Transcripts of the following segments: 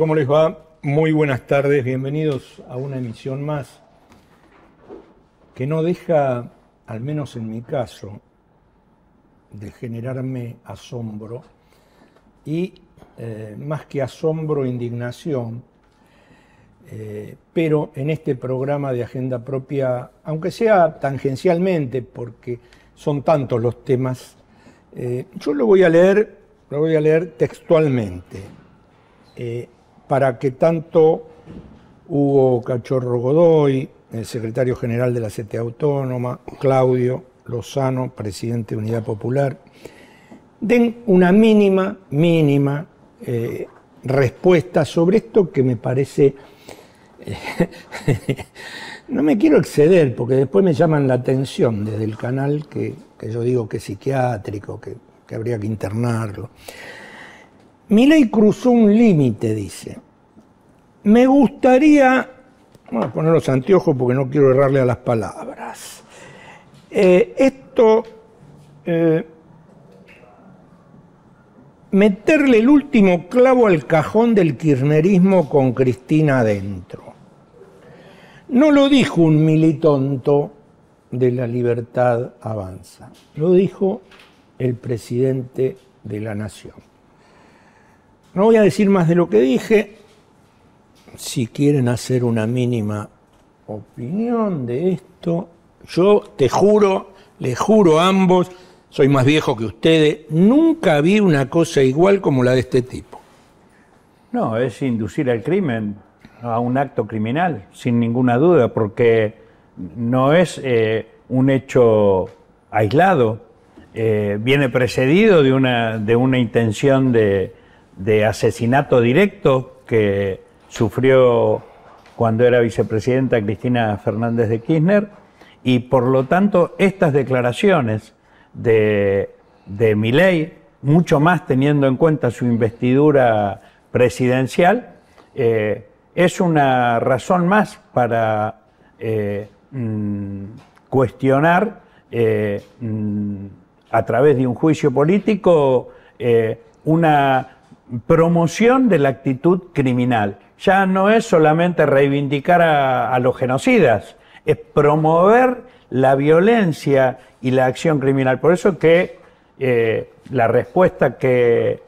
¿Cómo les va? Muy buenas tardes, bienvenidos a una emisión más que no deja, al menos en mi caso, de generarme asombro y eh, más que asombro, indignación, eh, pero en este programa de agenda propia, aunque sea tangencialmente, porque son tantos los temas, eh, yo lo voy a leer, lo voy a leer textualmente para que tanto Hugo Cachorro Godoy, el secretario general de la CTA Autónoma, Claudio Lozano, presidente de Unidad Popular, den una mínima, mínima eh, respuesta sobre esto que me parece... Eh, no me quiero exceder porque después me llaman la atención desde el canal que, yo digo que es psiquiátrico, que, que habría que internarlo ley cruzó un límite, dice. Me gustaría, voy a poner los anteojos porque no quiero errarle a las palabras. Eh, esto, eh, meterle el último clavo al cajón del kirchnerismo con Cristina adentro. No lo dijo un militonto de la libertad avanza, lo dijo el presidente de la nación. No voy a decir más de lo que dije. Si quieren hacer una mínima opinión de esto, yo te juro, le juro a ambos, soy más viejo que ustedes, nunca vi una cosa igual como la de este tipo. No, es inducir al crimen, a un acto criminal, sin ninguna duda, porque no es eh, un hecho aislado, eh, viene precedido de una, de una intención de, de asesinato directo que sufrió cuando era vicepresidenta Cristina Fernández de Kirchner y por lo tanto estas declaraciones de, de mucho más teniendo en cuenta su investidura presidencial, eh, es una razón más para eh, mm, cuestionar eh, mm, a través de un juicio político una promoción de la actitud criminal. Ya no es solamente reivindicar a, los genocidas, es promover la violencia y la acción criminal. Por eso que eh, la respuesta que,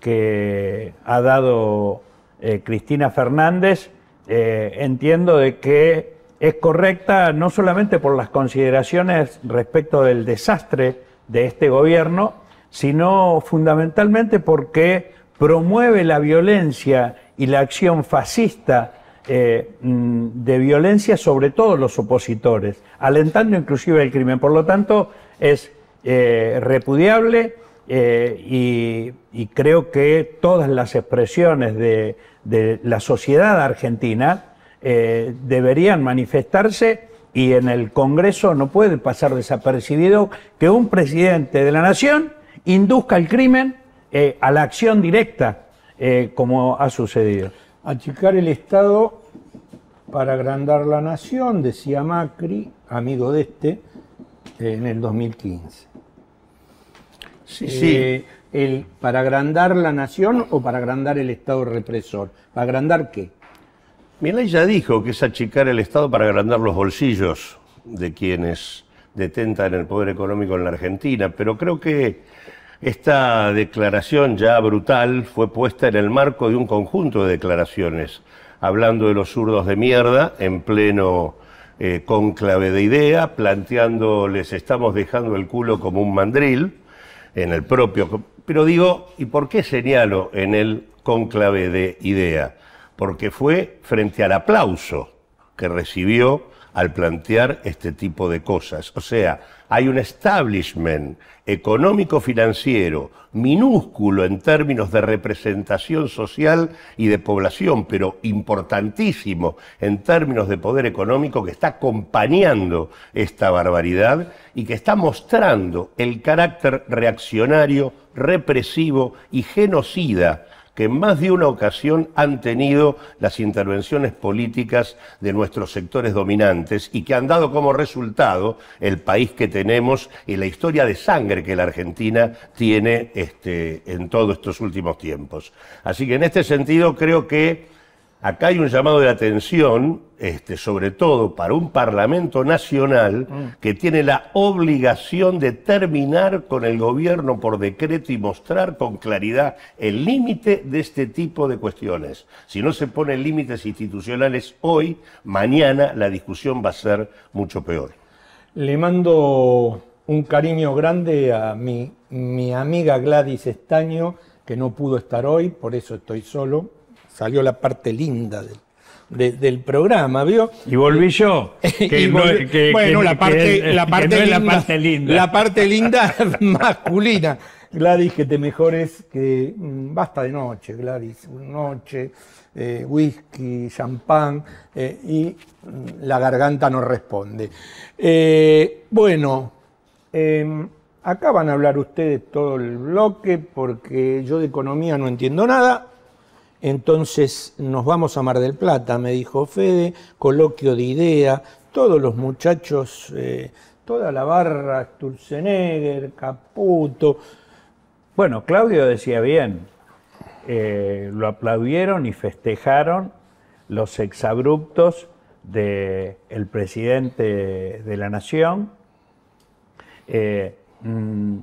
que ha dado eh, Cristina Fernández eh, entiendo de que es correcta no solamente por las consideraciones respecto del desastre de este gobierno, sino fundamentalmente porque promueve la violencia y la acción fascista eh, mm, de violencia sobre todos los opositores, alentando inclusive el crimen. Por lo tanto, es eh, repudiable eh, y, creo que todas las expresiones de, de la sociedad argentina deberían manifestarse y en el Congreso no puede pasar desapercibido que un presidente de la Nación induzca el crimen eh, a la acción directa, eh, como ha sucedido. Achicar el Estado para agrandar la nación, decía Macri, amigo de este, en el 2015. Sí, eh, sí. El, ¿Para agrandar la nación o para agrandar el Estado represor? ¿Para agrandar qué? Milei ya dijo que es achicar el Estado para agrandar los bolsillos de quienes detentan el poder económico en la Argentina, pero creo que esta declaración ya brutal fue puesta en el marco de un conjunto de declaraciones, hablando de los zurdos de mierda en pleno eh, cónclave conclave de idea, planteando les estamos dejando el culo como un mandril en el propio... Pero digo, ¿y por qué señalo en el conclave de idea? Porque fue frente al aplauso que recibió al plantear este tipo de cosas. O sea, hay un establishment económico-financiero minúsculo en términos de representación social y de población, pero importantísimo en términos de poder económico que está acompañando esta barbaridad y que está mostrando el carácter reaccionario, represivo y genocida que en más de una ocasión han tenido las intervenciones políticas de nuestros sectores dominantes y que han dado como resultado el país que tenemos y la historia de sangre que la Argentina tiene este, en todos estos últimos tiempos. Así que en este sentido creo que Acá hay un llamado de atención, este, sobre todo para un Parlamento Nacional mm. que tiene la obligación de terminar con el gobierno por decreto y mostrar con claridad el límite de este tipo de cuestiones. Si no se ponen límites institucionales hoy, mañana la discusión va a ser mucho peor. Le mando un cariño grande a mi amiga Gladys Estaño, que no pudo estar hoy, por eso estoy solo salió la parte linda del, programa, ¿vio? Y volví yo. bueno, la parte, linda, la parte linda. masculina. Gladys, que te mejores, que mm, basta de noche, Gladys, noche, eh, whisky, champán, eh, y mm, la garganta no responde. Eh, bueno, em, acá van a hablar ustedes todo el bloque, porque yo de economía no entiendo nada, entonces nos vamos a Mar del Plata, me dijo Fede, coloquio de idea, todos los muchachos, eh, toda la barra, Sturzenegger, Caputo. Bueno, Claudio decía bien, eh, lo aplaudieron y festejaron los exabruptos del presidente de la nación. Eh, mm,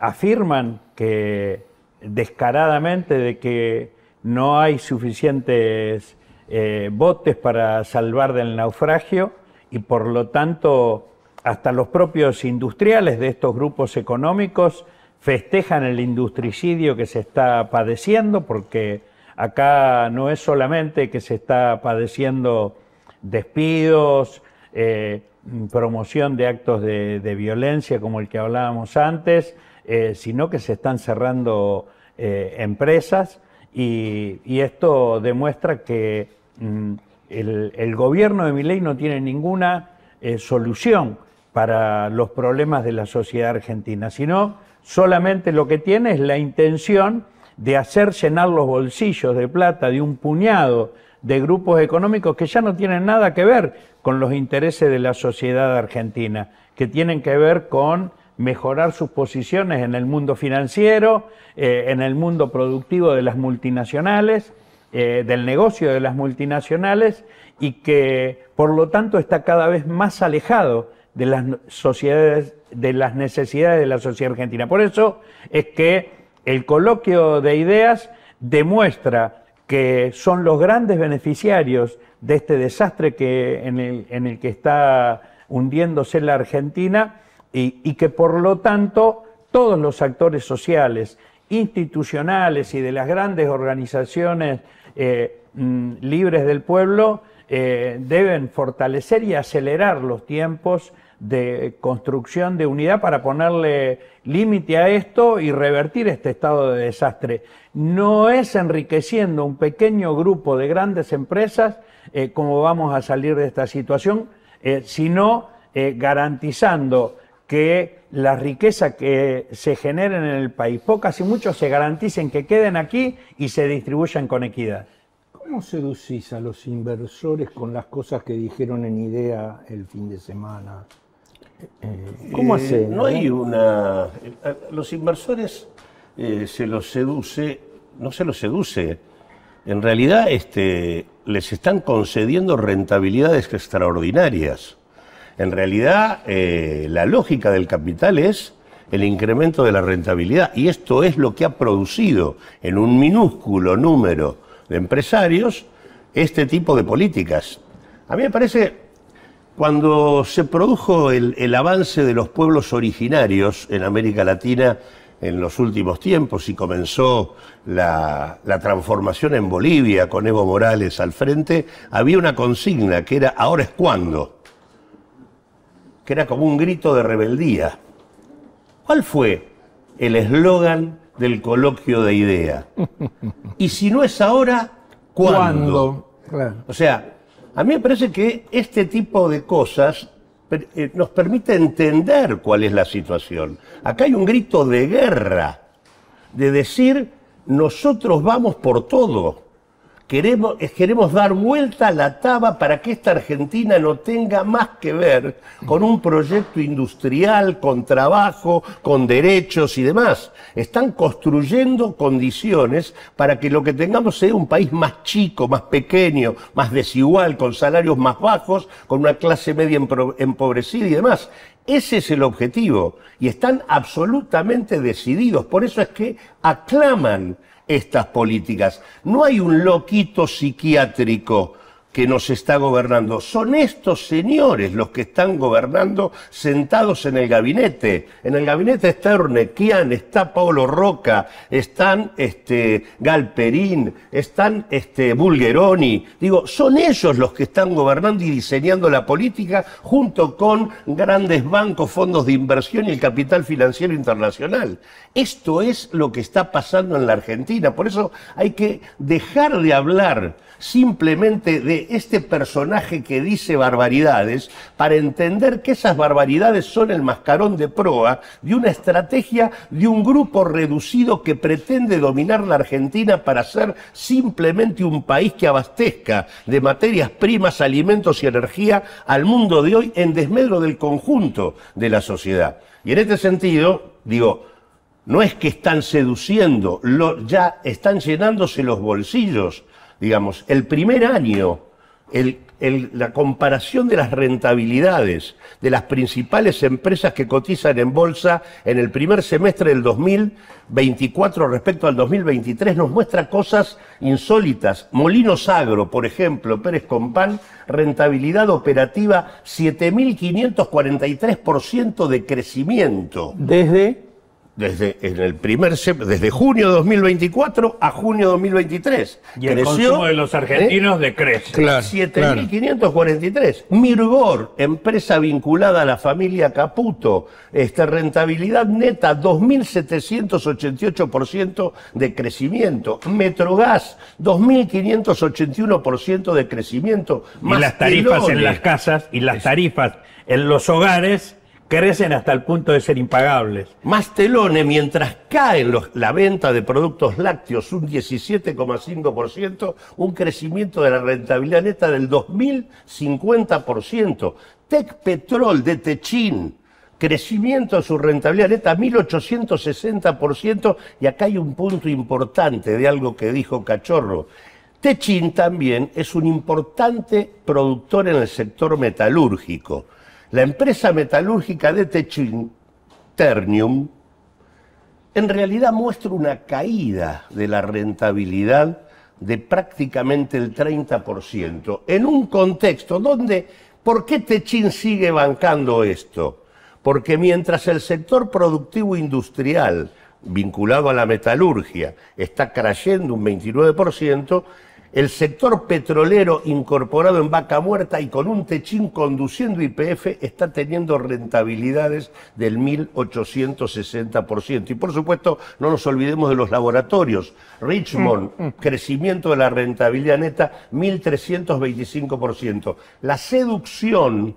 afirman que descaradamente de que no hay suficientes eh, botes para salvar del naufragio y por lo tanto hasta los propios industriales de estos grupos económicos festejan el industricidio que se está padeciendo porque acá no es solamente que se está padeciendo despidos, eh, promoción de actos de, violencia como el que hablábamos antes, eh, sino que se están cerrando empresas y, esto demuestra que mm, el, gobierno de Miley no tiene ninguna eh, solución para los problemas de la sociedad argentina, sino solamente lo que tiene es la intención de hacer llenar los bolsillos de plata de un puñado de grupos económicos que ya no tienen nada que ver con los intereses de la sociedad argentina, que tienen que ver con mejorar sus posiciones en el mundo financiero, eh, en el mundo productivo de las multinacionales, eh, del negocio de las multinacionales y que por lo tanto está cada vez más alejado de las sociedades, de las necesidades de la sociedad argentina. Por eso es que el coloquio de ideas demuestra que son los grandes beneficiarios de este desastre en el que está hundiéndose la Argentina y, que por lo tanto todos los actores sociales, institucionales y de las grandes organizaciones eh, mm, libres del pueblo eh, deben fortalecer y acelerar los tiempos de construcción de unidad para ponerle límite a esto y revertir este estado de desastre. No es enriqueciendo un pequeño grupo de grandes empresas eh, como vamos a salir de esta situación, sino garantizando que la riqueza que se genera en el país, pocas y muchos, se garanticen que queden aquí y se distribuyan con equidad. ¿Cómo seducís a los inversores con las cosas que dijeron en idea el fin de semana? Eh, ¿Cómo eh, hacen? no hay una. Eh, los inversores se los seduce, no se los seduce. En realidad, este, les están concediendo rentabilidades extraordinarias. En realidad, eh, la lógica del capital es el incremento de la rentabilidad. Y esto es lo que ha producido en un minúsculo número de empresarios este tipo de políticas. A mí me parece, cuando se produjo el, avance de los pueblos originarios en América Latina en los últimos tiempos y comenzó la, la transformación en Bolivia con Evo Morales al frente, había una consigna que era ahora es cuando que era como un grito de rebeldía. ¿Cuál fue el eslogan del coloquio de idea? Y si no es ahora, ¿cuándo? O sea, a mí me parece que este tipo de cosas eh, nos permite entender cuál es la situación. Acá hay un grito de guerra, de decir, nosotros vamos por todo. Queremos, eh, queremos dar vuelta a la taba para que esta Argentina no tenga más que ver con un proyecto industrial, con trabajo, con derechos y demás. Están construyendo condiciones para que lo que tengamos sea un país más chico, más pequeño, más desigual, con salarios más bajos, con una clase media empobrecida y demás. Ese es el objetivo y están absolutamente decididos. Por eso es que aclaman estas políticas. No hay un loquito psiquiátrico que nos está gobernando. Son estos señores los que están gobernando sentados en el gabinete. En el gabinete está Ornequian, está Paolo Roca, están este, Galperín, están este, Bulgeroni. Digo, son ellos los que están gobernando y diseñando la política junto con grandes bancos, fondos de inversión y el capital financiero internacional. Esto es lo que está pasando en la Argentina. Por eso hay que dejar de hablar simplemente de este personaje que dice barbaridades para entender que esas barbaridades son el mascarón de proa de una estrategia de un grupo reducido que pretende dominar la Argentina para ser simplemente un país que abastezca de materias primas, alimentos y energía al mundo de hoy en desmedro del conjunto de la sociedad. Y en este sentido, digo, no es que están seduciendo, lo, ya están llenándose los bolsillos. Digamos, el primer año la comparación de las rentabilidades de las principales empresas que cotizan en bolsa en el primer semestre del 2024 respecto al 2023 nos muestra cosas insólitas. Molinos Agro, por ejemplo, Pérez Compán, rentabilidad operativa 7.543% de crecimiento. Desde desde en el primer desde junio 2024 a junio de 2023. Y el consumo de los argentinos ¿eh? decrece. Claro, 7.543. Mirgor, empresa vinculada a la familia Caputo, este, rentabilidad neta 2.788% de crecimiento. Metrogas 2.581% de crecimiento. y las tarifas en las casas y las tarifas en los hogares crecen hasta el punto de ser impagables. Mastelone, mientras caen los, la venta de productos lácteos un 17,5%, un crecimiento de la rentabilidad neta del 2050%. Tech Petrol de Techín, crecimiento de su rentabilidad neta 1860%, y acá hay un punto importante de algo que dijo Cachorro. Techín también es un importante productor en el sector metalúrgico la empresa metalúrgica de Techin, Ternium, en realidad muestra una caída de la rentabilidad de prácticamente el 30%, en un contexto donde, ¿por qué Techin sigue bancando esto? Porque mientras el sector productivo industrial vinculado a la metalurgia está cayendo un 29%, el sector petrolero incorporado en vaca muerta y con un techín conduciendo IPF está teniendo rentabilidades del 1860%. Y por supuesto, no nos olvidemos de los laboratorios. Richmond, mm, mm. crecimiento de la rentabilidad neta 1325%. La seducción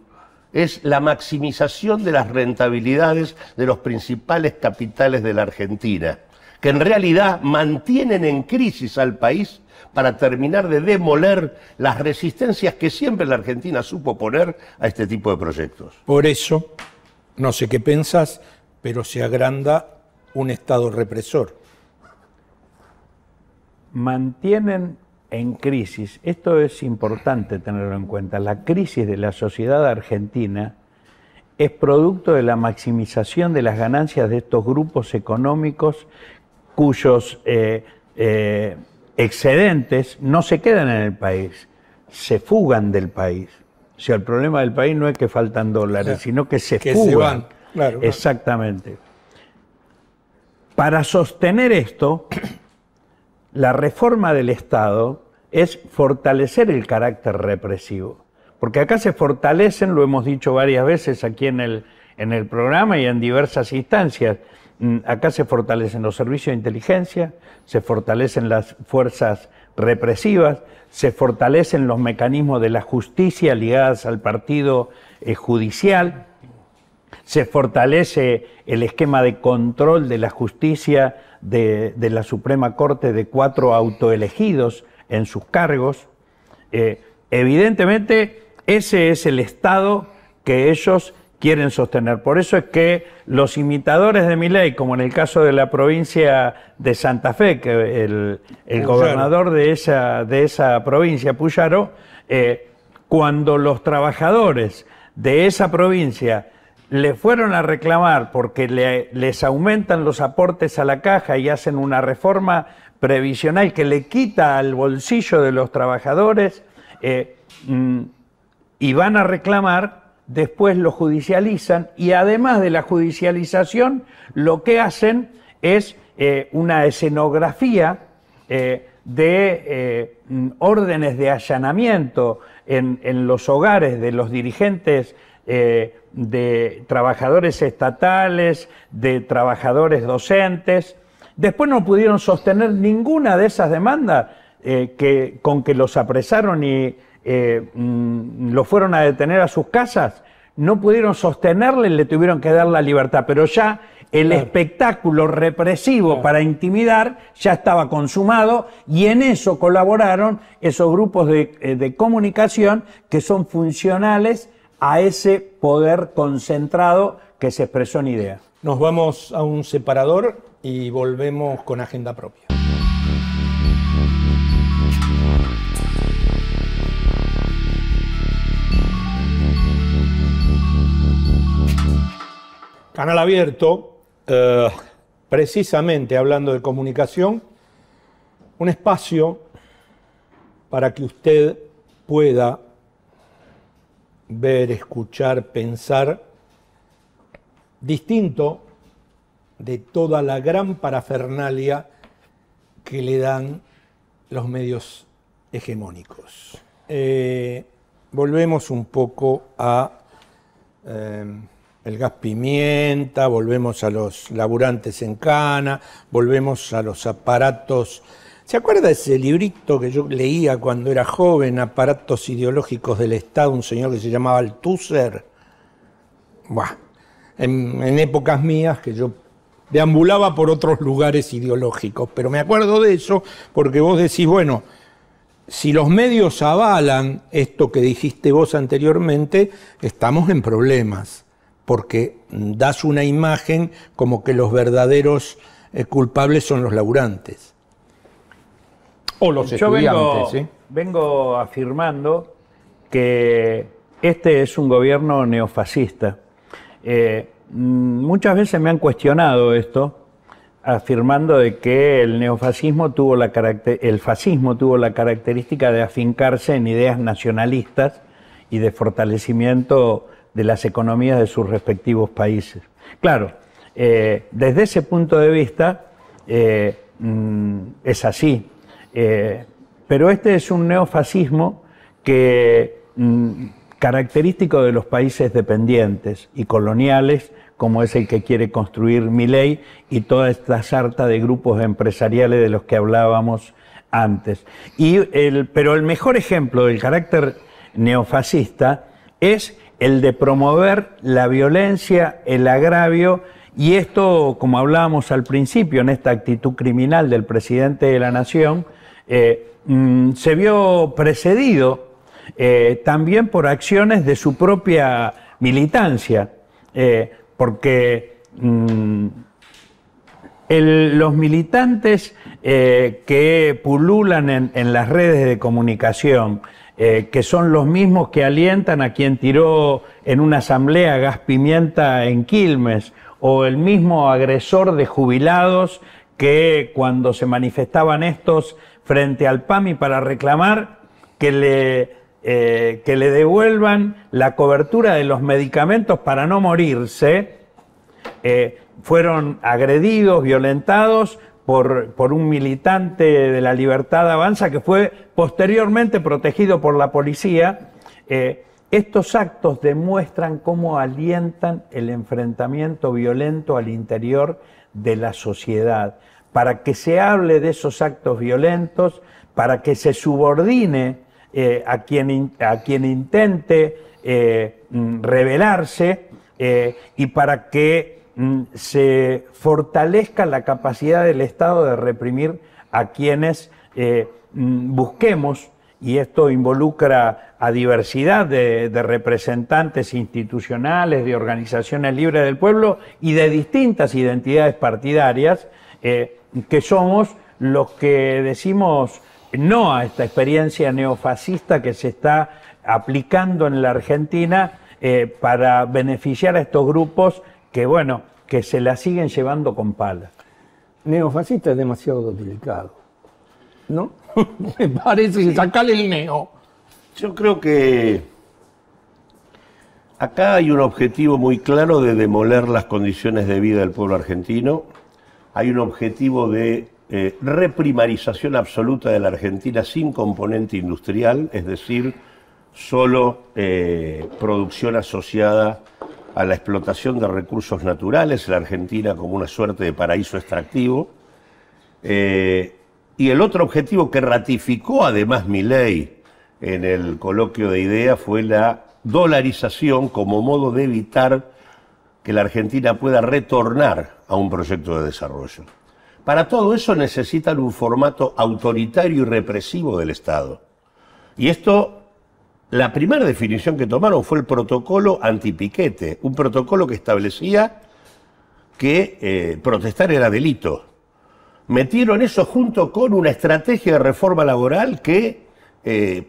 es la maximización de las rentabilidades de los principales capitales de la Argentina que en realidad mantienen en crisis al país para terminar de demoler las resistencias que siempre la Argentina supo poner a este tipo de proyectos. Por eso, no sé qué pensás, pero se agranda un Estado represor. Mantienen en crisis, esto es importante tenerlo en cuenta, la crisis de la sociedad argentina es producto de la maximización de las ganancias de estos grupos económicos cuyos eh, eh, excedentes no se quedan en el país, se fugan del país. O sea, el problema del país no es que faltan dólares, sino que se fugan. van. Exactamente. Para sostener esto, la reforma del Estado es fortalecer el carácter represivo. Porque acá se fortalecen, lo hemos dicho varias veces aquí en el, en el programa y en diversas instancias, Mm, acá se fortalecen los servicios de inteligencia, se fortalecen las fuerzas represivas, se fortalecen los mecanismos de la justicia ligadas al partido eh, judicial, se fortalece el esquema de control de la justicia de, la Suprema Corte de cuatro autoelegidos en sus cargos. Eh, evidentemente, ese es el estado que ellos quieren sostener. Por eso es que los imitadores de mi ley, como en el caso de la provincia de Santa Fe, que el, gobernador de esa, de esa provincia, Puyaro, eh, cuando los trabajadores de esa provincia le fueron a reclamar porque les aumentan los aportes a la caja y hacen una reforma previsional que le quita al bolsillo de los trabajadores eh, mm, y van a reclamar, después lo judicializan y además de la judicialización, lo que hacen es eh, una escenografía eh, de eh, mm, órdenes de allanamiento en, en, los hogares de los dirigentes de trabajadores estatales, de trabajadores docentes. Después no pudieron sostener ninguna de esas demandas que, con que los apresaron y eh, mm, lo fueron a detener a sus casas, no pudieron sostenerle, le tuvieron que dar la libertad, pero ya el espectáculo represivo para intimidar ya estaba consumado y en eso colaboraron esos grupos de, eh, de comunicación que son funcionales a ese poder concentrado que se expresó en ideas. Nos vamos a un separador y volvemos con agenda propia. Canal Abierto, eh, precisamente hablando de comunicación, un espacio para que usted pueda ver, escuchar, pensar, distinto de toda la gran parafernalia que le dan los medios hegemónicos. Eh, volvemos un poco a eh, el gas pimienta, volvemos a los laburantes en cana, volvemos a los aparatos. ¿Se acuerda ese librito que yo leía cuando era joven, Aparatos ideológicos del Estado, un señor que se llamaba Althusser? Buah, en épocas mías que yo deambulaba por otros lugares ideológicos, pero me acuerdo de eso porque vos decís, bueno, si los medios avalan esto que dijiste vos anteriormente, estamos en problemas porque das una imagen como que los verdaderos eh, culpables son los laburantes. O los Yo Vengo, afirmando que este es un gobierno neofascista. Eh, mm, muchas veces me han cuestionado esto, afirmando de que el neofascismo tuvo la el fascismo tuvo la característica de afincarse en ideas nacionalistas y de fortalecimiento de las economías de sus respectivos países. Claro, eh, desde ese punto de vista eh, mm, es así, eh, pero este es un neofascismo que mm, característico de los países dependientes y coloniales, como es el que quiere construir Miley y toda esta sarta de grupos empresariales de los que hablábamos antes. Y el, pero el mejor ejemplo del carácter neofascista es el de promover la violencia, el agravio y esto, como hablábamos al principio, en esta actitud criminal del presidente de la Nación, eh, mm, se vio precedido eh, también por acciones de su propia militancia, eh, porque mm, los militantes que pululan en las redes de comunicación, eh, que son los mismos que alientan a quien tiró en una asamblea gas pimienta en Quilmes, o el mismo agresor de jubilados que cuando se manifestaban estos frente al PAMI para reclamar que le, eh, devuelvan la cobertura de los medicamentos para no morirse, eh, fueron agredidos, violentados por, un militante de la libertad avanza que fue posteriormente protegido por la policía. Eh, estos actos demuestran cómo alientan el enfrentamiento violento al interior de la sociedad, para que se hable de esos actos violentos, para que se subordine eh, a, quien, a, quien, intente eh, mm, rebelarse y para que Mm, se fortalezca la capacidad del Estado de reprimir a quienes eh, mm, busquemos, y esto involucra a diversidad de, representantes institucionales, de organizaciones libres del pueblo y de distintas identidades partidarias, eh, que somos los que decimos no a esta experiencia neofascista que se está aplicando en la Argentina eh, para beneficiar a estos grupos que bueno, que se la siguen llevando con pala. Neofascista es demasiado delicado, ¿no? Me parece el neo. Yo creo que acá hay un objetivo muy claro de demoler las condiciones de vida del pueblo argentino. Hay un objetivo de eh, reprimarización absoluta de la Argentina sin componente industrial, es decir, solo eh, producción asociada a la explotación de recursos naturales, la Argentina como una suerte de paraíso extractivo. Eh, y el otro objetivo que ratificó además mi ley en el coloquio de ideas fue la dolarización como modo de evitar que la Argentina pueda retornar a un proyecto de desarrollo. Para todo eso necesitan un formato autoritario y represivo del Estado. Y esto la primera definición que tomaron fue el protocolo antipiquete, un protocolo que establecía que eh, protestar era delito. Metieron eso junto con una estrategia de reforma laboral que eh,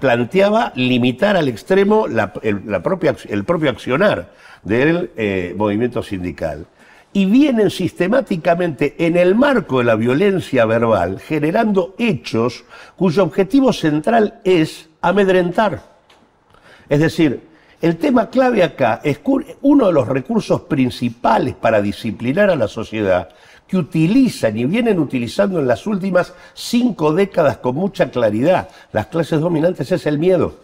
planteaba limitar al extremo la, el, propia, el, propio accionar del eh, movimiento sindical. Y vienen sistemáticamente en el marco de la violencia verbal generando hechos cuyo objetivo central es amedrentar. Es decir, el tema clave acá es uno de los recursos principales para disciplinar a la sociedad que utilizan y vienen utilizando en las últimas cinco décadas con mucha claridad las clases dominantes es el miedo.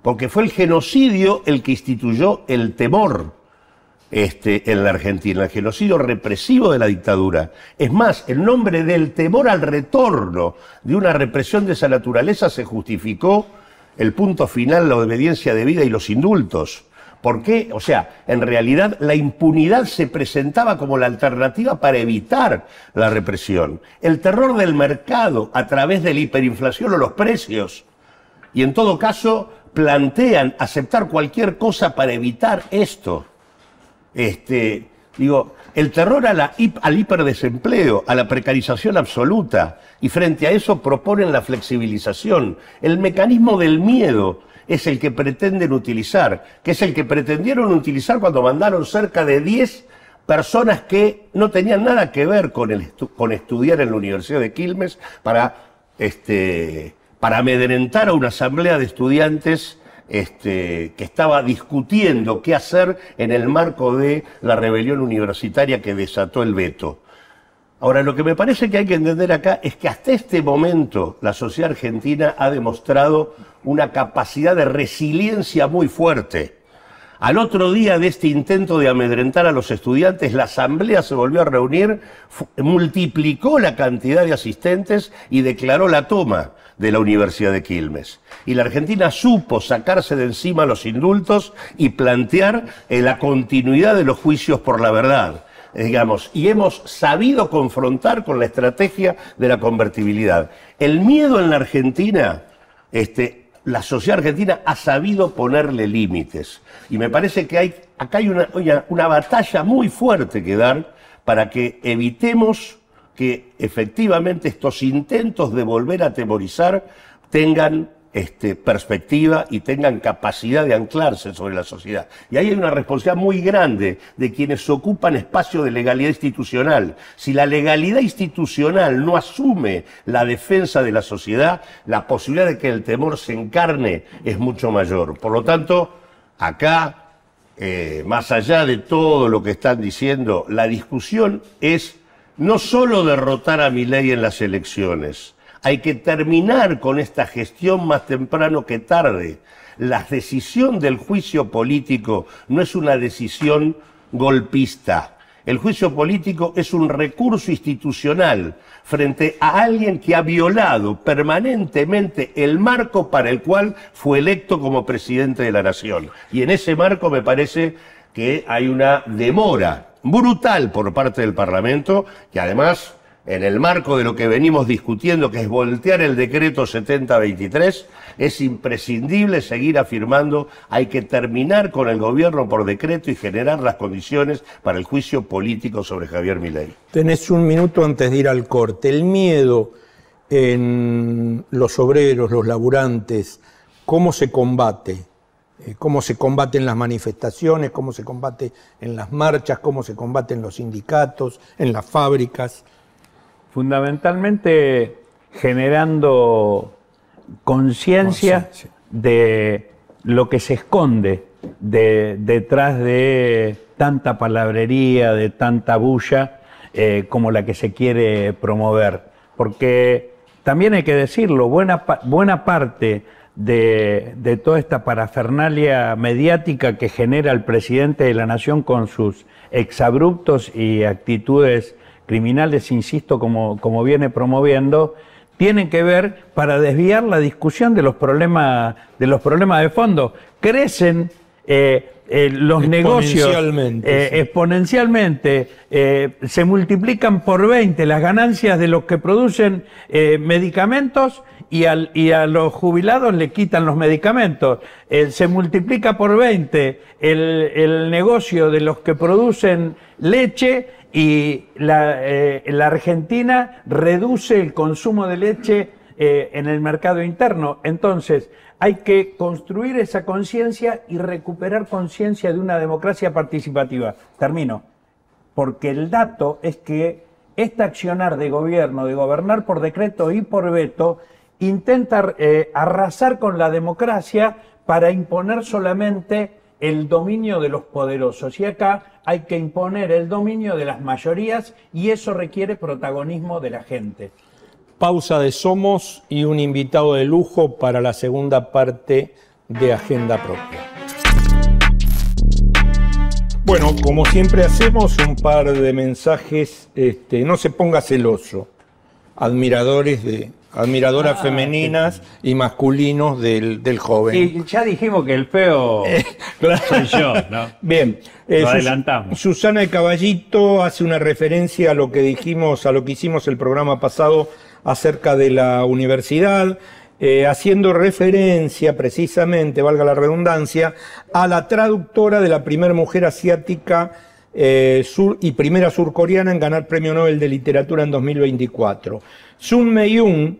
Porque fue el genocidio el que instituyó el temor este, en la Argentina, el genocidio represivo de la dictadura. Es más, el nombre del temor al retorno de una represión de esa naturaleza se justificó el punto final, la obediencia de vida y los indultos. ¿Por qué? O sea, en realidad la impunidad se presentaba como la alternativa para evitar la represión. El terror del mercado a través de la hiperinflación o los precios. Y en todo caso, plantean aceptar cualquier cosa para evitar esto. Este, digo, el terror al hiperdesempleo, a la precarización absoluta, y frente a eso proponen la flexibilización. El mecanismo del miedo es el que pretenden utilizar, que es el que pretendieron utilizar cuando mandaron cerca de 10 personas que no tenían nada que ver con, estudiar en la Universidad de Quilmes para, este, para amedrentar a una asamblea de estudiantes este, que estaba discutiendo qué hacer en el marco de la rebelión universitaria que desató el veto. Ahora, lo que me parece que hay que entender acá es que hasta este momento la sociedad argentina ha demostrado una capacidad de resiliencia muy fuerte al otro día de este intento de amedrentar a los estudiantes, la asamblea se volvió a reunir, multiplicó la cantidad de asistentes y declaró la toma de la Universidad de Quilmes. Y la Argentina supo sacarse de encima los indultos y plantear eh, la continuidad de los juicios por la verdad eh, digamos, y hemos sabido confrontar con la estrategia de la convertibilidad. El miedo en la Argentina este, la sociedad argentina ha sabido ponerle límites. Y me parece que hay, acá hay una, una batalla muy fuerte que dar para que evitemos que efectivamente estos intentos de volver a atemorizar tengan este, perspectiva y tengan capacidad de anclarse sobre la sociedad. Y ahí hay una responsabilidad muy grande de quienes ocupan espacio de legalidad institucional. Si la legalidad institucional no asume la defensa de la sociedad, la posibilidad de que el temor se encarne es mucho mayor. Por lo tanto, acá, eh, más allá de todo lo que están diciendo, la discusión es no solo derrotar a mi ley en las elecciones, hay que terminar con esta gestión más temprano que tarde. La decisión del juicio político no es una decisión golpista. El juicio político es un recurso institucional frente a alguien que ha violado permanentemente el marco para el cual fue electo como presidente de la nación. Y en ese marco me parece que hay una demora brutal por parte del Parlamento, que además en el marco de lo que venimos discutiendo, que es voltear el decreto 7023, es imprescindible seguir afirmando, hay que terminar con el gobierno por decreto y generar las condiciones para el juicio político sobre Javier Milei. Tenés un minuto antes de ir al corte. El miedo en los obreros, los laburantes, ¿cómo se combate? Eh, cómo se combate en las manifestaciones, cómo se combate en las marchas, cómo se combate en los sindicatos, en las fábricas. Fundamentalmente generando conciencia de lo que se esconde detrás de tanta palabrería, de tanta bulla eh, como la que se quiere promover. Porque también hay que decirlo, buena, buena parte de, de, toda esta parafernalia mediática que genera el presidente de la nación con sus exabruptos y actitudes criminales, insisto, como, como viene promoviendo, tienen que ver para desviar la discusión de los problemas de, los problemas de fondo. Crecen eh, eh, los negocios eh, exponencialmente, se multiplican por 20 las ganancias de los que producen medicamentos y, a los jubilados le quitan los medicamentos. se multiplica por 20 el negocio de los que producen leche y eh, la, Argentina reduce el consumo de leche eh, en el mercado interno. Entonces, hay que construir esa conciencia y recuperar conciencia de una democracia participativa. Termino. Porque el dato es que este accionar de gobierno, de gobernar por decreto y por veto, intenta eh, arrasar con la democracia para imponer solamente el dominio de los poderosos. Y acá hay que imponer el dominio de las mayorías y eso requiere protagonismo de la gente. Pausa de Somos y un invitado de lujo para la segunda parte de Agenda Propia. Bueno, como siempre hacemos, un par de mensajes. Este, no se ponga celoso, admiradores de, admiradoras ah, femeninas y masculinos del, joven. Y ya dijimos que el feo eh, soy yo, ¿no? Bien. Eh, adelantamos. Susana de Caballito hace una referencia a lo que dijimos, a lo que hicimos el programa pasado acerca de la universidad, eh, haciendo referencia precisamente, valga la redundancia, a la traductora de la primera mujer asiática eh, sur y primera surcoreana en ganar Premio Nobel de Literatura en 2024. Sun mei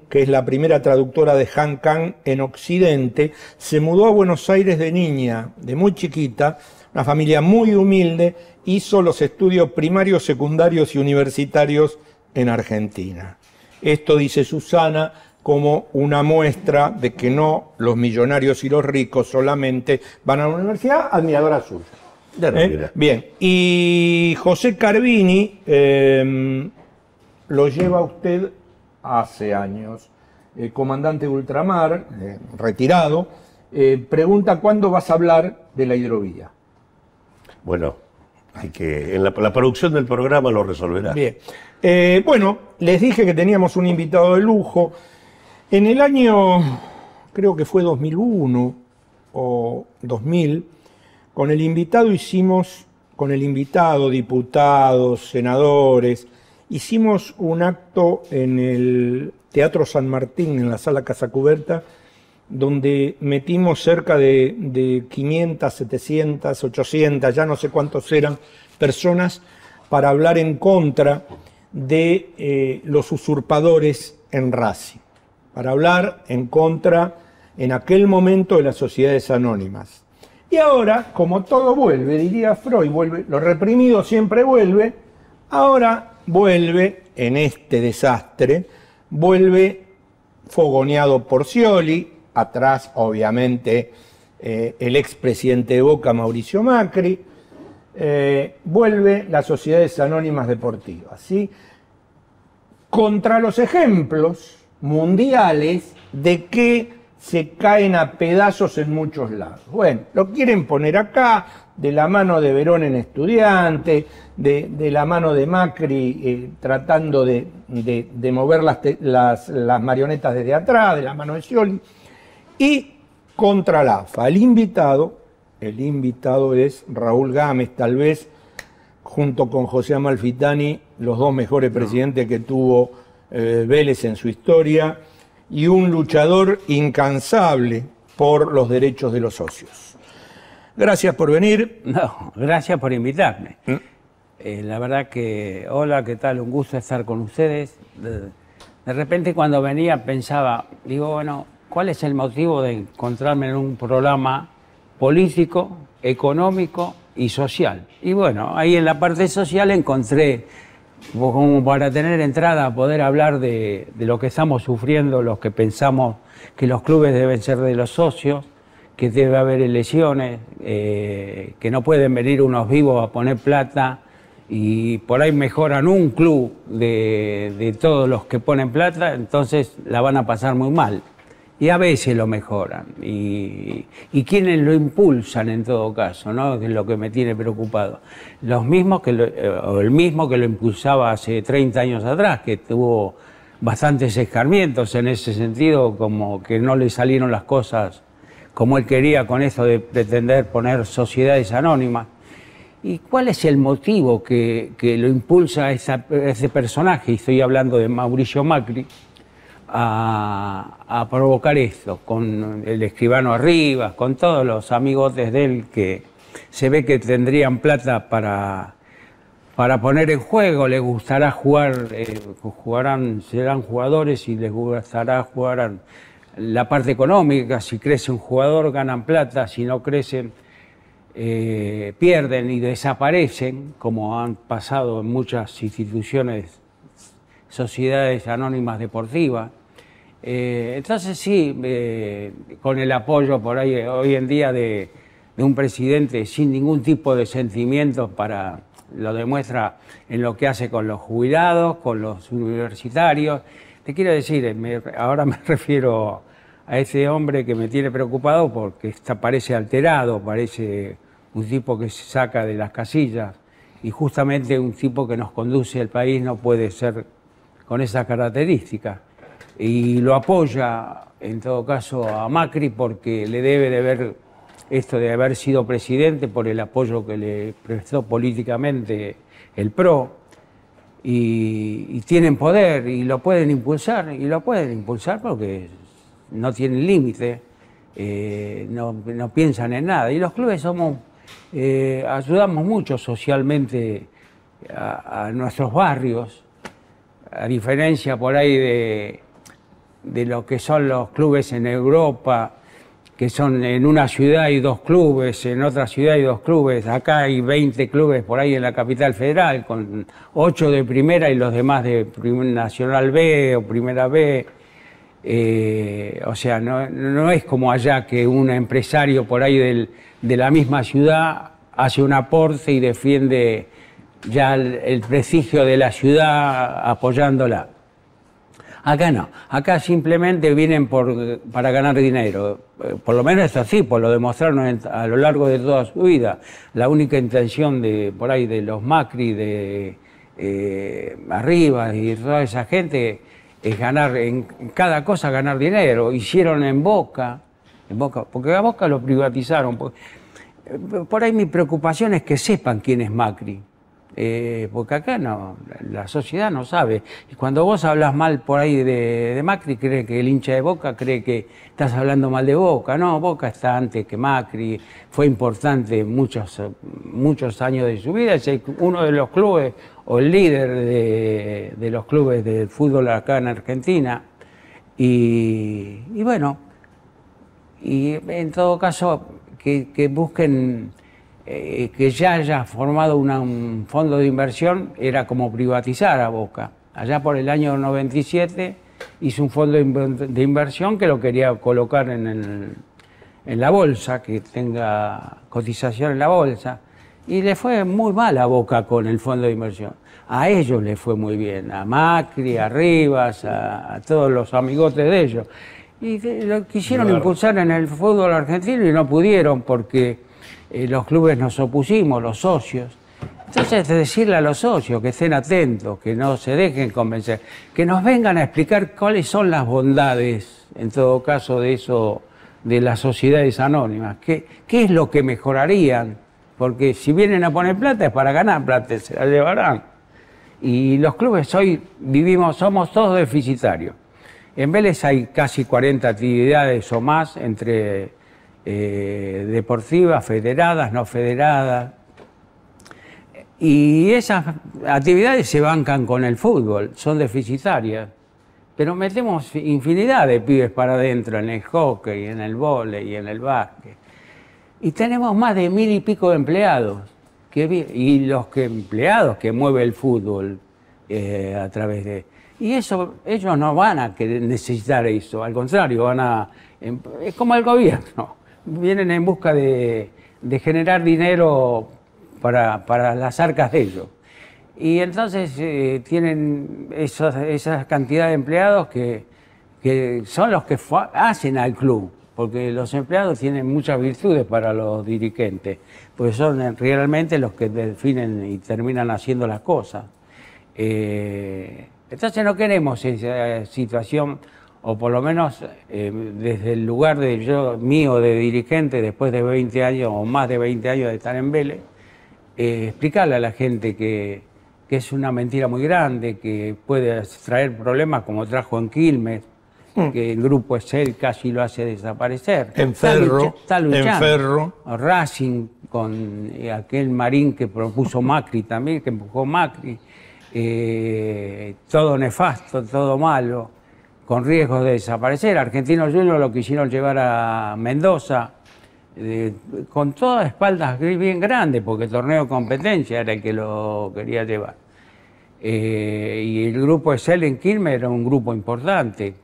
que es la primera traductora de Han Kang en Occidente, se mudó a Buenos Aires de niña, de muy chiquita, una familia muy humilde, hizo los estudios primarios, secundarios y universitarios en Argentina. Esto dice Susana como una muestra de que no los millonarios y los ricos solamente van a la universidad, admiradora sur. ¿Eh? Bien. Y José Carvini em, lo lleva usted hace años. comandante Ultramar, eh, retirado, eh, pregunta cuándo vas a hablar de la hidrovía. Bueno, hay que, en la, producción del programa lo resolverá. Bien. bueno, les dije que teníamos un invitado de lujo. En el año, creo que fue 2001 o 2000, con el invitado hicimos, con el invitado, diputados, senadores, hicimos un acto en el Teatro San Martín, en la sala Casa Cubierta, donde metimos cerca de, 500, 700, 800, ya no sé cuántos eran, personas para hablar en contra de eh, los usurpadores en Racing, para hablar en contra en aquel momento de las sociedades anónimas. Y ahora, como todo vuelve, diría Freud, vuelve, lo reprimido siempre vuelve, ahora vuelve en este desastre, vuelve fogoneado por Scioli, atrás obviamente eh, el expresidente de Boca, Mauricio Macri, eh, vuelve las sociedades anónimas deportivas. Contra los ejemplos mundiales de que se caen a pedazos en muchos lados. Bueno, lo quieren poner acá, de la mano de Verón en estudiante, de, la mano de Macri eh, tratando de, mover las, marionetas desde atrás, de la mano de Scioli, y contra la AFA. El invitado, el invitado es Raúl Gámez, tal vez junto con José Amalfitani, los dos mejores presidentes que tuvo eh, Vélez en su historia y un luchador incansable por los derechos de los socios. Gracias por venir. No, gracias por invitarme. ¿Mm? Eh, la verdad que, hola, ¿qué tal? Un gusto estar con ustedes. de repente cuando venía pensaba, digo, bueno, ¿cuál es el motivo de encontrarme en un programa político, económico y social? Y bueno, ahí en la parte social encontré como para tener entrada poder hablar de, lo que estamos sufriendo, los que pensamos que los clubes deben ser de los socios, que debe haber elecciones, eh, que no pueden venir unos vivos a poner plata y por ahí mejoran un club de todos los que ponen plata, entonces la van a pasar muy mal y a veces lo mejoran. Y, y quienes lo impulsan en todo caso, ¿no? es lo que me tiene preocupado. Los mismos que eh, el mismo que lo impulsaba hace 30 años atrás, que tuvo bastantes escarmientos en ese sentido, como que no le salieron las cosas como él quería con eso de pretender poner sociedades anónimas. ¿Y cuál es el motivo que, lo impulsa ese personaje? Estoy hablando de Mauricio Macri a, provocar esto, con el escribano arriba con todos los amigotes de él que se ve que tendrían plata para, poner en juego, les gustará jugar, eh, jugarán, serán jugadores y les gustará jugar la parte económica, si crece un jugador ganan plata, si no crecen eh, pierden y desaparecen, como han pasado en muchas instituciones, sociedades anónimas deportivas eh, entonces sí, eh, con el apoyo por ahí hoy en día de, un presidente sin ningún tipo de sentimiento para lo demuestra en lo que hace con los jubilados, con los universitarios. Te quiero decir, eh, ahora me refiero a ese hombre que me tiene preocupado porque parece alterado, parece un tipo que se saca de las casillas y justamente un tipo que nos conduce al país no puede ser con esas características y lo apoya, en todo caso, a Macri porque le debe de ver esto de haber sido presidente por el apoyo que le prestó políticamente el PRO. Y, tienen poder y lo pueden impulsar, y lo pueden impulsar porque no tienen límite, eh, no, piensan en nada. Y los clubes somos, eh, ayudamos mucho socialmente a, nuestros barrios, a diferencia por ahí de de lo que son los clubes en Europa, que son en una ciudad hay dos clubes, en otra ciudad hay dos clubes, acá hay 20 clubes por ahí en la capital federal, con 8 de primera y los demás de Nacional B o Primera B. Eh, o sea, no, es como allá que un empresario por ahí de la misma ciudad hace un aporte y defiende ya el prestigio de la ciudad apoyándola. Acá no, acá simplemente vienen para ganar dinero. Eh, por lo menos es así, por lo demostraron a lo largo de toda su vida. La única intención de por ahí de los Macri, de eh, Arriba y toda esa gente es ganar, en cada cosa ganar dinero. Hicieron en Boca, en Boca porque a Boca lo privatizaron. Por eh, ahí mi preocupación es que sepan quién es Macri eh, porque acá no, la sociedad no sabe. Y cuando vos hablas mal por ahí de, Macri, cree que el hincha de Boca cree que estás hablando mal de Boca. No, Boca está antes que Macri, fue importante muchos, muchos años de su vida, es uno de los clubes o el líder de, los clubes de fútbol acá en Argentina. Y, bueno, y en todo caso, que busquen eh, que ya haya formado un fondo de inversión era como privatizar a Boca. Allá por el año 97 hizo un fondo de inversión que lo quería colocar en, el, la bolsa, que tenga cotización en la bolsa. Y le fue muy mal a Boca con el fondo de inversión. A ellos le fue muy bien, a Macri, a Rivas, a, todos los amigotes de ellos. Y lo quisieron impulsar en el fútbol argentino y no pudieron porque eh, los clubes nos opusimos, los socios. Entonces, decirle a los socios que estén atentos, que no se dejen convencer, que nos vengan a explicar cuáles son las bondades, en todo caso, de eso, de las sociedades anónimas, qué, qué es lo que mejorarían, porque si vienen a poner plata es para ganar plata, se la llevarán. Y los clubes hoy vivimos, somos todos deficitarios. En Vélez hay casi 40 actividades o más entre eh, deportivas, federadas, no federadas. Y esas actividades se bancan con el fútbol, son deficitarias. Pero metemos infinidad de pibes para adentro en el hockey, en el vóley, en el básquet. Y tenemos más de mil y pico de empleados. y los que, empleados que mueve el fútbol eh, a través de... Y eso, ellos no van a necesitar eso, al contrario, van a... Em, es como el gobierno vienen en busca de, generar dinero para, para, las arcas de ellos. Y entonces eh, tienen esa esas cantidad de empleados que, que son los que hacen al club, porque los empleados tienen muchas virtudes para los dirigentes, pues son realmente los que definen y terminan haciendo las cosas. Eh, entonces no queremos esa eh, situación o por lo menos eh, desde el lugar de yo, mío de dirigente, después de 20 años o más de 20 años de estar en Vélez, eh, explicarle a la gente que, es una mentira muy grande, que puede traer problemas como trajo en Quilmes, mm. que el grupo es él, casi lo hace desaparecer. En Ferro, En Ferro. Racing con eh, aquel marín que propuso Macri también, que empujó Macri. todo nefasto, todo malo con riesgo de desaparecer. Argentinos Juniors lo quisieron llevar a Mendoza, eh, con todas espaldas bien grandes, porque el torneo competencia era el que lo quería llevar. Eh, y el grupo de en Quilmes era un grupo importante,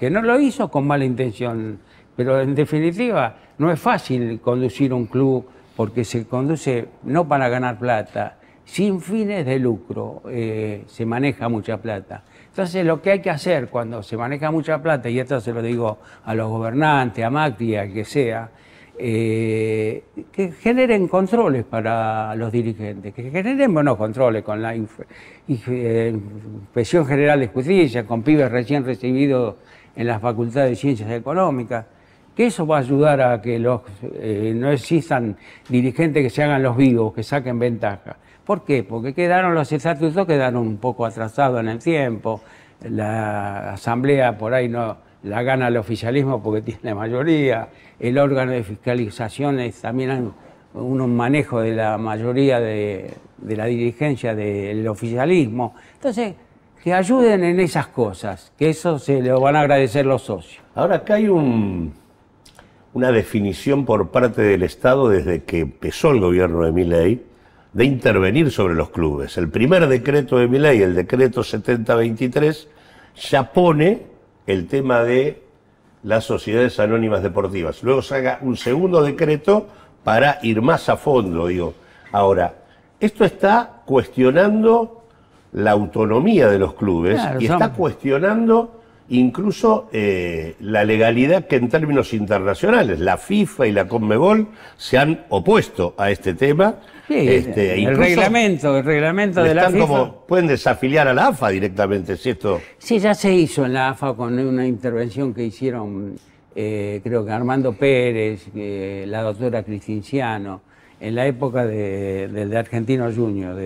que no lo hizo con mala intención, pero en definitiva no es fácil conducir un club porque se conduce no para ganar plata, sin fines de lucro eh, se maneja mucha plata. Entonces, lo que hay que hacer cuando se maneja mucha plata, y esto se lo digo a los gobernantes, a Macri, a que sea, eh, que generen controles para los dirigentes, que generen buenos controles con la Inspección General de Justicia, con pibes recién recibidos en la Facultad de Ciencias Económicas, que eso va a ayudar a que los, eh, no existan dirigentes que se hagan los vivos, que saquen ventaja. ¿Por qué? Porque quedaron los estatutos quedaron un poco atrasados en el tiempo. La asamblea por ahí no la gana el oficialismo porque tiene mayoría. El órgano de fiscalización es también un manejo de la mayoría de, la dirigencia del oficialismo. Entonces, que ayuden en esas cosas, que eso se lo van a agradecer los socios. Ahora, acá hay un, una definición por parte del Estado desde que empezó el gobierno de Miley de intervenir sobre los clubes. El primer decreto de mi ley, el decreto 7023, ya pone el tema de las sociedades anónimas deportivas. Luego se haga un segundo decreto para ir más a fondo, digo. Ahora, esto está cuestionando la autonomía de los clubes y está cuestionando incluso eh, la legalidad que en términos internacionales, la FIFA y la Conmebol se han opuesto a este tema. Sí, este, el reglamento, el reglamento de la FIFA. pueden desafiliar a la AFA directamente, si esto... Sí, ya se hizo en la AFA con una intervención que hicieron, eh, creo que Armando Pérez, eh, la doctora Cristinciano, en la época de, del de Argentino Junior.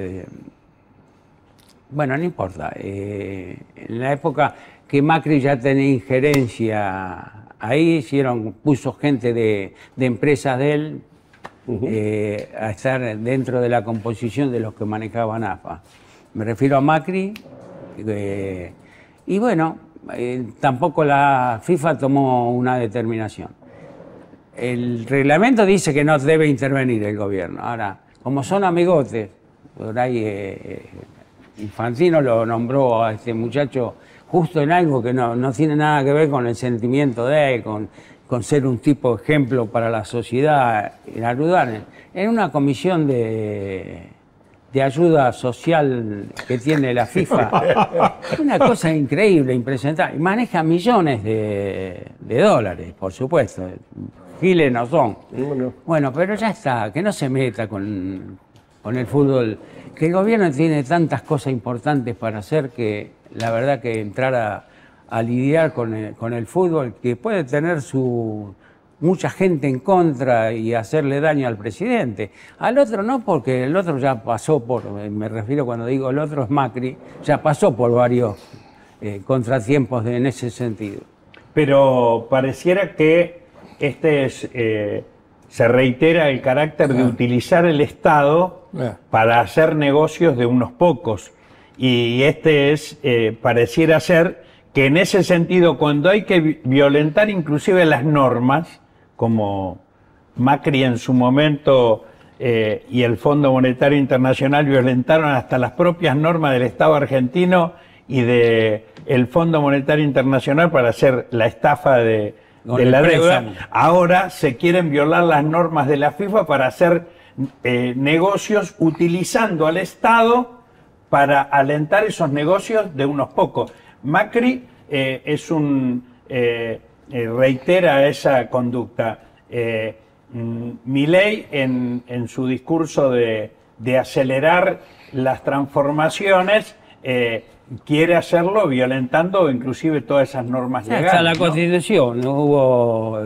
bueno, no importa. en la época que Macri ya tenía injerencia ahí, hicieron, puso gente de, de empresas de él eh, a estar dentro de la composición de los que manejaban AFA. Me refiero a Macri. y bueno, eh, tampoco la FIFA tomó una determinación. El reglamento dice que no debe intervenir el gobierno. Ahora, como son amigotes, por ahí eh, Infantino lo nombró a este muchacho justo en algo que no, tiene nada que ver con el sentimiento de con, con ser un tipo ejemplo para la sociedad, en ayudar. En una comisión de, ayuda social que tiene la FIFA, una cosa increíble, impresentable. Maneja millones de, dólares, por supuesto. Giles no son. Bueno. pero ya está, que no se meta con, con el fútbol. Que el gobierno tiene tantas cosas importantes para hacer que la verdad que entrar a, lidiar con el, fútbol, que puede tener su mucha gente en contra y hacerle daño al presidente. Al otro no, porque el otro ya pasó por, eh, me refiero cuando digo el otro es Macri, ya pasó por varios eh, contratiempos en ese sentido. Pero pareciera que este es, eh, se reitera el carácter de ah. utilizar el Estado ah. para hacer negocios de unos pocos y este es, eh, pareciera ser, que en ese sentido, cuando hay que violentar inclusive las normas, como Macri en su momento eh, y el Fondo Monetario Internacional violentaron hasta las propias normas del Estado argentino y de el Fondo Monetario Internacional para hacer la estafa de, la deuda. Ahora se quieren violar las normas de la FIFA para hacer eh, negocios utilizando al Estado para alentar esos negocios de unos pocos. Macri eh, es un eh, eh, reitera esa conducta. Eh, mm, en, su discurso de, acelerar las transformaciones quiere hacerlo violentando inclusive todas esas normas legales. Hasta la Constitución no hubo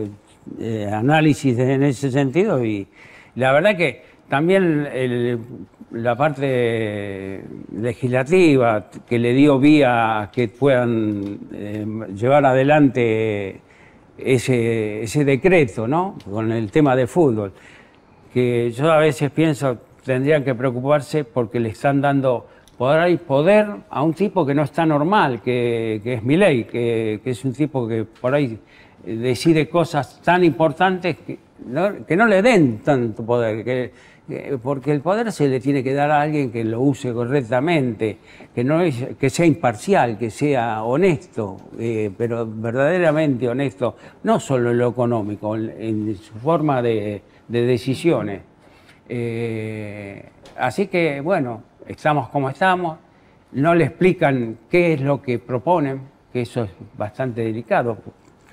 análisis en ese sentido y la verdad que también el la parte legislativa que le dio vía a que puedan eh, llevar adelante ese, decreto, ¿no? Con el tema de fútbol, que yo a veces pienso tendrían que preocuparse porque le están dando poder, a un tipo que no está normal, que, es mi que, que es un tipo que por ahí decide cosas tan importantes que no, le den tanto poder, que porque el poder se le tiene que dar a alguien que lo use correctamente, que, no es, que sea imparcial, que sea honesto, eh, pero verdaderamente honesto, no solo en lo económico, en, su forma de, decisiones. Eh, así que, bueno, estamos como estamos, no le explican qué es lo que proponen, que eso es bastante delicado.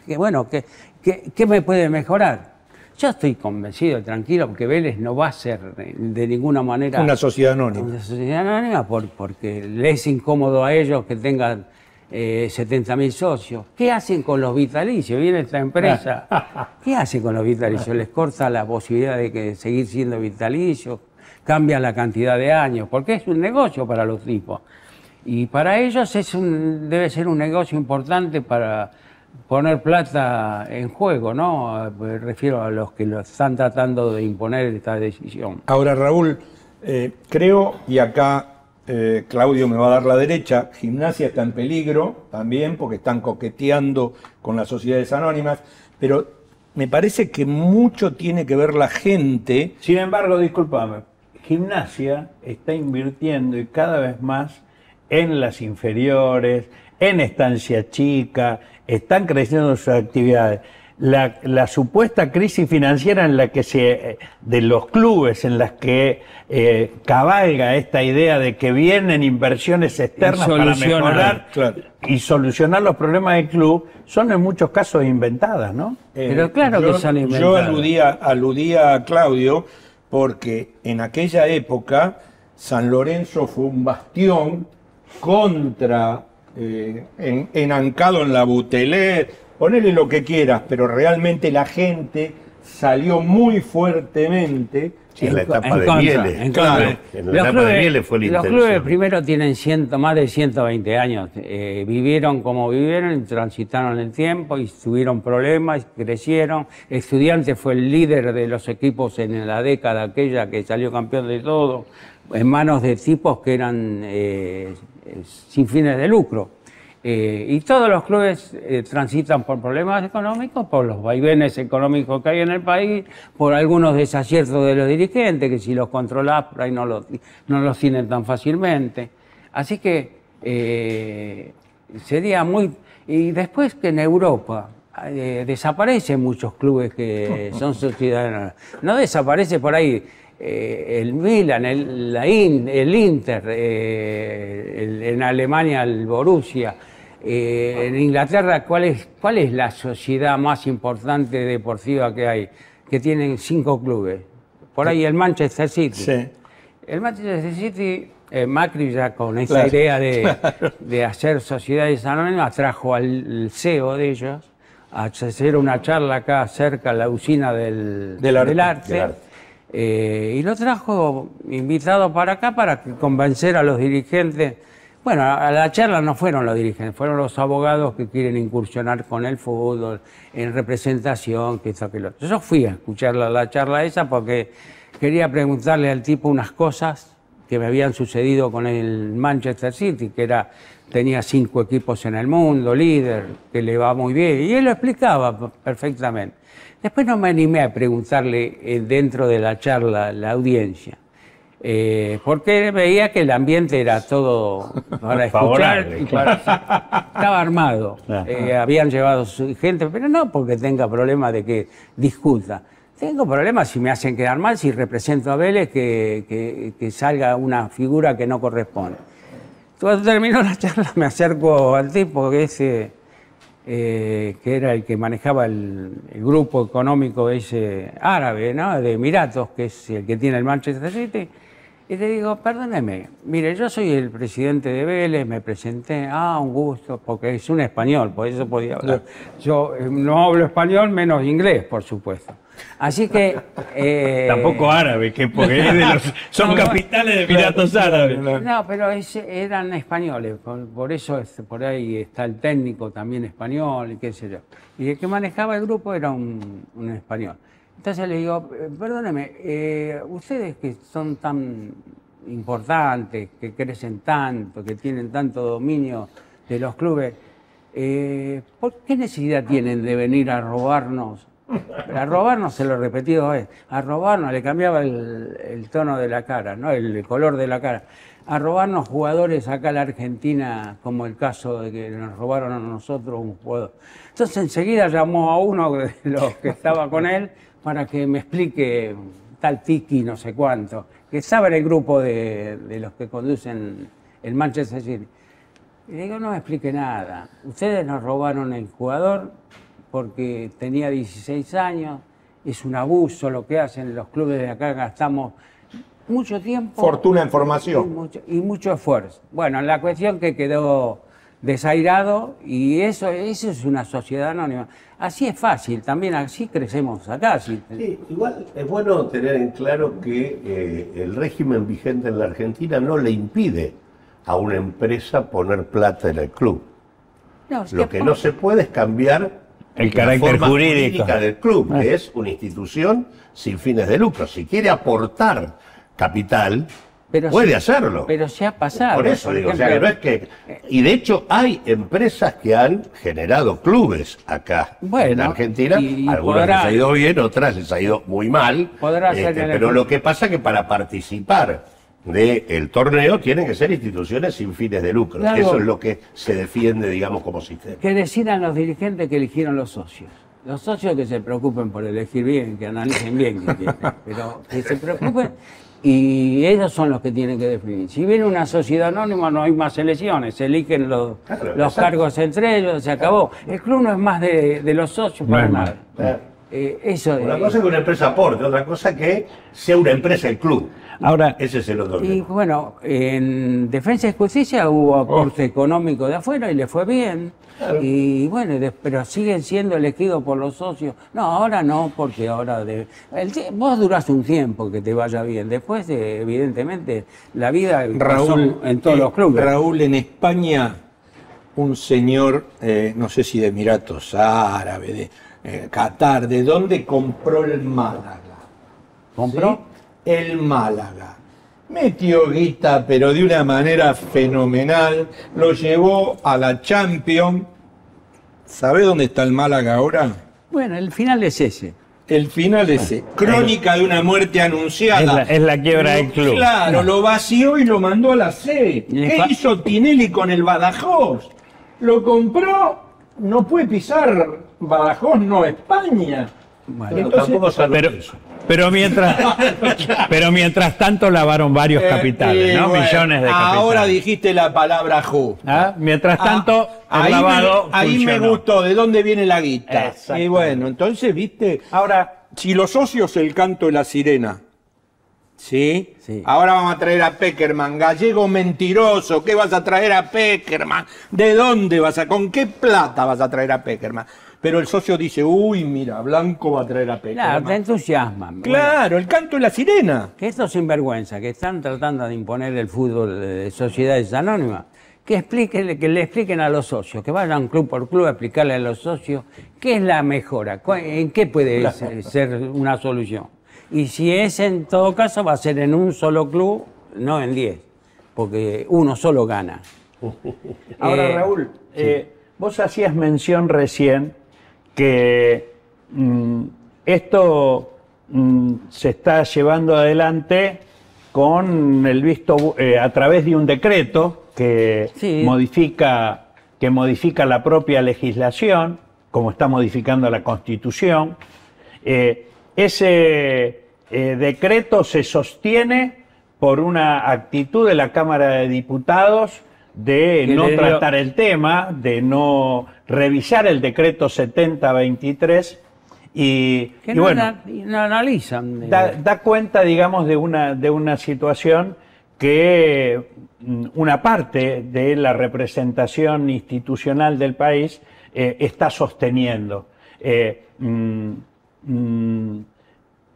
Que, bueno, ¿qué que, me puede mejorar? Yo estoy convencido, tranquilo, porque Vélez no va a ser de ninguna manera... Una sociedad anónima. Una sociedad anónima porque le es incómodo a ellos que tengan eh, 70.000 socios. ¿Qué hacen con los vitalicios? Viene esta empresa. ¿Qué hacen con los vitalicios? ¿Les corta la posibilidad de que seguir siendo vitalicios? Cambia la cantidad de años? Porque es un negocio para los tipos. Y para ellos es debe ser un negocio importante para poner plata en juego, ¿no? Me refiero a los que lo están tratando de imponer esta decisión. Ahora, Raúl, eh, creo, y acá eh, Claudio me va a dar la derecha, gimnasia está en peligro también porque están coqueteando con las sociedades anónimas, pero me parece que mucho tiene que ver la gente. Sin embargo, discúlpame, gimnasia está invirtiendo y cada vez más en las inferiores, en estancia chica, están creciendo sus actividades. La, supuesta crisis financiera en la que se, de los clubes, en las que eh, cabalga esta idea de que vienen inversiones externas para mejorar y solucionar los problemas del club, son en muchos casos inventadas, ¿no? Eh, Pero claro yo, que son inventadas. Yo aludía, aludía a Claudio porque en aquella época San Lorenzo fue un bastión contra eh, en, enancado en la Butelet, ponele lo que quieras, pero realmente la gente salió muy fuertemente. en la etapa de la etapa de fue Los clubes primero tienen ciento, más de 120 años. Eh, vivieron como vivieron, transitaron el tiempo y tuvieron problemas, crecieron. Estudiante fue el líder de los equipos en la década aquella que salió campeón de todo, en manos de tipos que eran eh, sin fines de lucro. Eh, y todos los clubes eh, transitan por problemas económicos, por los vaivenes económicos que hay en el país, por algunos desaciertos de los dirigentes, que si los controlás por ahí no los, no tienen tan fácilmente. Así que eh, sería muy... Y después que en Europa desaparecen muchos clubes que son sociedades... No desaparece por ahí eh, el Milan, el, in, el Inter, eh, en Alemania el Borussia, eh, en Inglaterra, ¿cuál es, ¿cuál es la sociedad más importante deportiva que hay? Que tienen cinco clubes. Por ahí el Manchester City. Sí. El Manchester City, Macri ya con esa idea de, de, hacer sociedades anónimas, trajo al CEO de ellos a hacer una charla acá cerca, de la usina del, Del arte eh, y lo trajo invitado para acá para convencer a los dirigentes. Bueno, a la charla no fueron los dirigentes, fueron los abogados que quieren incursionar con el fútbol, en representación, que esto, que lo otro. Yo fui a escuchar la, la charla esa porque quería preguntarle al tipo unas cosas que me habían sucedido con el Manchester City, que era, tenía cinco equipos en el mundo, líder, que le va muy bien. Y él lo explicaba perfectamente. Después no me animé a preguntarle eh, dentro de la charla la audiencia. Eh, porque veía que el ambiente era todo para escuchar estaba armado. Eh, habían llevado gente, pero no porque tenga problemas de que discuta, tengo problemas si me hacen quedar mal, si represento a Vélez, que, salga una figura que no corresponde. Cuando terminó la charla me acerco al tipo que ese, eh, eh, que era el que manejaba el, grupo económico ese árabe, ¿no? de Emiratos, que es el que tiene el Manchester City, y le digo, perdóneme, mire, yo soy el presidente de Vélez, me presenté, ah, un gusto, porque es un español, por eso podía hablar. Yo eh, no hablo español, menos inglés, por supuesto. Así que. Eh, Tampoco árabe, que porque son capitales de piratas árabes. No, pero eran españoles, por, eso es, por ahí está el técnico también español y qué sé yo. Y el que manejaba el grupo era un, español. Entonces le digo, eh, perdóneme, eh, ustedes que son tan importantes, que crecen tanto, que tienen tanto dominio de los clubes, ¿por qué necesidad tienen de venir a robarnos a robarnos, se lo repetió, dos eh. A robar le cambiaba el, tono de la cara, ¿no? el, color de la cara. A robarnos jugadores acá en la Argentina, como el caso de que nos robaron a nosotros un jugador. Entonces enseguida llamó a uno de los que estaba con él para que me explique tal Tiki, no sé cuánto, que sabe el grupo de, los que conducen el Manchester City. Y digo, no me explique nada. Ustedes nos robaron el jugador, porque tenía 16 años, es un abuso lo que hacen los clubes de acá, gastamos mucho tiempo. Fortuna en formación. Y mucho, esfuerzo. Bueno, la cuestión que quedó desairado y eso, es una sociedad anónima. Así es fácil, también así crecemos acá. Sí, igual es bueno tener en claro que eh, el régimen vigente en la Argentina no le impide a una empresa poner plata en el club. Lo que no se puede es cambiar el carácter jurídico del club, es una institución sin fines de lucro. Si quiere aportar capital, puede hacerlo. Pero se ha pasado. Por eso digo, o sea, que no es que. Eh, y de hecho, hay empresas que han generado clubes acá en Argentina. Algunas les ha ido bien, otras les ha ido muy mal. Podrá este, pero lo que pasa es que para participar del torneo tienen que ser instituciones sin fines de lucro. Eso es lo que se defiende, digamos, como sistema. Que decidan los dirigentes que eligieron los socios. Los socios que se preocupen por elegir bien, que analicen bien, pero que se preocupen y ellos son los que tienen que definir. Si viene una sociedad anónima no hay más elecciones, se eligen los, cargos entre ellos, se acabó. El club no es más de, los socios, nada. Eh, una cosa es que una empresa aporte, otra cosa que sea una empresa el club. Ahora, ese es el otro. Y bueno, en Defensa y Justicia hubo oh. aporte económico de afuera y le fue bien. Y bueno, pero siguen siendo elegidos por los socios. No, ahora no, porque ahora. vos durás un tiempo que te vaya bien. Después, eh, evidentemente, la vida Raúl, en todos eh, los clubes. Raúl, en España, un señor, eh, no sé si de Emiratos Árabes, de Qatar, ¿de dónde compró el Málaga? ¿Compró? el Málaga. Metió guita, pero de una manera fenomenal. Lo llevó a la Champions. ¿Sabe dónde está el Málaga ahora? Bueno, el final es ese. El final es ese. Crónica de una muerte anunciada. Es la, quiebra del club. Claro, lo vació y lo mandó a la C. ¿Qué hizo Tinelli con el Badajoz? Lo compró, no puede pisar Badajoz, no España. Bueno, tampoco tampoco eso. Pero mientras, pero mientras tanto lavaron varios eh, capitales, eh, ¿no? Millones de capitales. Ahora dijiste la palabra Who. ¿Ah? Mientras ah, tanto, ahí lavado. Me, ahí me gustó, ¿de dónde viene la guita? Y bueno, entonces, viste. Ahora, si los socios el canto de la sirena. ¿Sí? ¿Sí? Ahora vamos a traer a Peckerman, gallego mentiroso. ¿Qué vas a traer a Peckerman? ¿De dónde vas a.? ¿Con qué plata vas a traer a Peckerman? Pero el socio dice, uy, mira, Blanco va a traer a Peca. Claro, te entusiasman. Claro, el canto y la sirena. Que estos sinvergüenza que están tratando de imponer el fútbol de sociedades anónimas, que, que le expliquen a los socios, que vayan club por club a explicarle a los socios qué es la mejora, en qué puede ser una solución. Y si es en todo caso, va a ser en un solo club, no en diez, porque uno solo gana. Ahora, eh, Raúl, eh, vos hacías mención recién que mm, esto mm, se está llevando adelante con el visto eh, a través de un decreto que modifica que modifica la propia legislación, como está modificando la Constitución. Eh, ese eh, decreto se sostiene por una actitud de la Cámara de Diputados de no tratar el tema, de no revisar el decreto 7023 y, y bueno, analizan. Eh. Da, cuenta, digamos, de una, de una situación que mm, una parte de la representación institucional del país eh, está sosteniendo. Eh, mm, mm,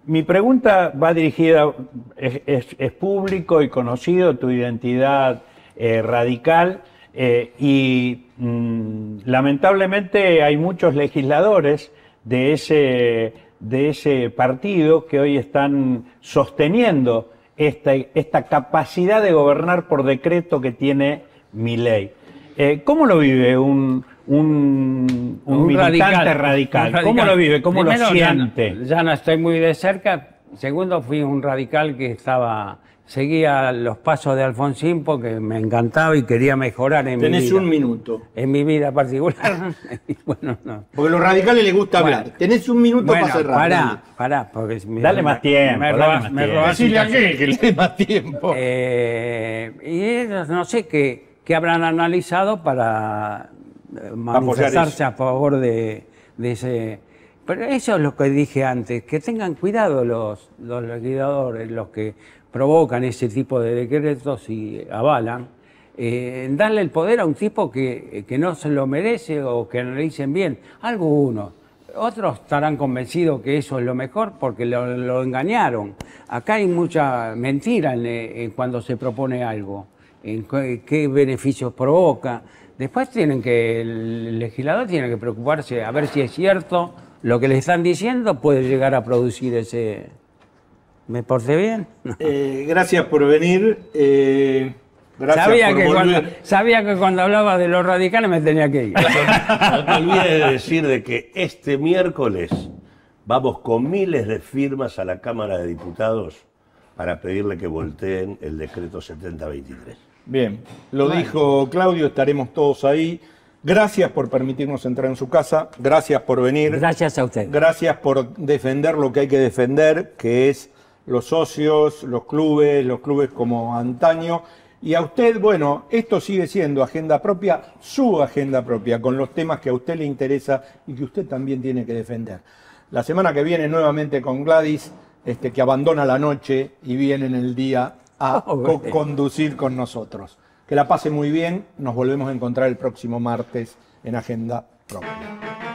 mi pregunta va dirigida, es, público y conocido tu identidad radical, eh, y mm, lamentablemente hay muchos legisladores de ese, de ese partido que hoy están sosteniendo esta, esta capacidad de gobernar por decreto que tiene mi ley. Eh, ¿Cómo lo vive un, un, militante radical, ¿Cómo lo vive? ¿Cómo lo siente? ya no estoy muy de cerca. Segundo, fui un radical que estaba seguía los pasos de Alfonsín porque me encantaba y quería mejorar en mi vida. Tenés un minuto. En mi vida particular. bueno, no. Porque a los radicales les gusta hablar. Tenés un minuto bueno, para cerrar. Pará, pará. Porque me, dale más tiempo. Me robas, Decirle a aquel que le dé más tiempo. Eh, y ellos no sé qué, qué habrán analizado para eh, manifestarse a favor de, ese... Pero eso es lo que dije antes, que tengan cuidado los, los legisladores, los que provocan ese tipo de decretos y avalan, eh, darle el poder a un tipo que, eh, no se lo merece o que no le dicen bien. Algunos. Otros estarán convencidos que eso es lo mejor porque lo, engañaron. Acá hay mucha mentira en eh, cuando se propone algo, en qué beneficios provoca. Después tienen que, el legislador tiene que preocuparse a ver si es cierto lo que le están diciendo puede llegar a producir ese, me porté bien. Eh, gracias por venir. Eh, gracias sabía, por que cuando, sabía que cuando hablaba de los radicales me tenía que ir. No te olvides de decir de que este miércoles vamos con miles de firmas a la Cámara de Diputados para pedirle que volteen el decreto 7023. Bien, lo dijo Claudio, estaremos todos ahí. Gracias por permitirnos entrar en su casa, gracias por venir. Gracias a usted. Gracias por defender lo que hay que defender, que es los socios, los clubes, los clubes como antaño. Y a usted, bueno, esto sigue siendo agenda propia, su agenda propia, con los temas que a usted le interesa y que usted también tiene que defender. La semana que viene nuevamente con Gladys, este, que abandona la noche y viene en el día a ah, conducir con nosotros. Que la pase muy bien, nos volvemos a encontrar el próximo martes en Agenda Propia.